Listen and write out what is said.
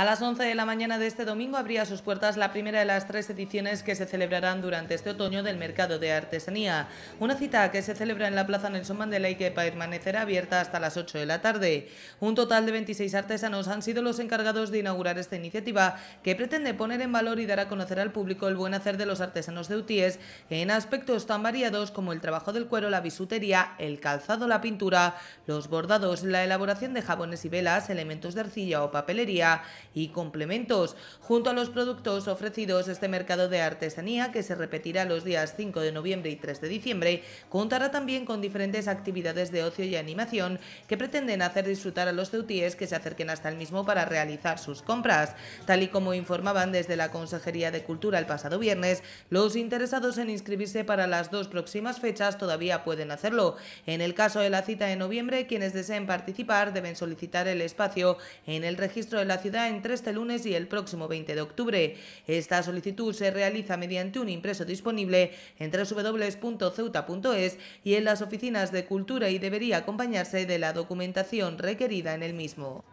A las 11 de la mañana de este domingo abría sus puertas la primera de las tres ediciones que se celebrarán durante este otoño del Mercado de Artesanía, una cita que se celebra en la Plaza Nelson Mandela y que permanecerá abierta hasta las 8 de la tarde. Un total de 26 artesanos han sido los encargados de inaugurar esta iniciativa que pretende poner en valor y dar a conocer al público el buen hacer de los artesanos de UTIES... en aspectos tan variados como el trabajo del cuero, la bisutería, el calzado, la pintura, los bordados, la elaboración de jabones y velas, elementos de arcilla o papelería y complementos. Junto a los productos ofrecidos, este mercado de artesanía, que se repetirá los días 5 de noviembre y 3 de diciembre, contará también con diferentes actividades de ocio y animación que pretenden hacer disfrutar a los teutíes que se acerquen hasta el mismo para realizar sus compras. Tal y como informaban desde la Consejería de Cultura el pasado viernes, los interesados en inscribirse para las dos próximas fechas todavía pueden hacerlo. En el caso de la cita de noviembre, quienes deseen participar deben solicitar el espacio en el registro de la ciudad en entre este lunes y el próximo 20 de octubre. Esta solicitud se realiza mediante un impreso disponible en www.ceuta.es y en las oficinas de cultura y debería acompañarse de la documentación requerida en el mismo.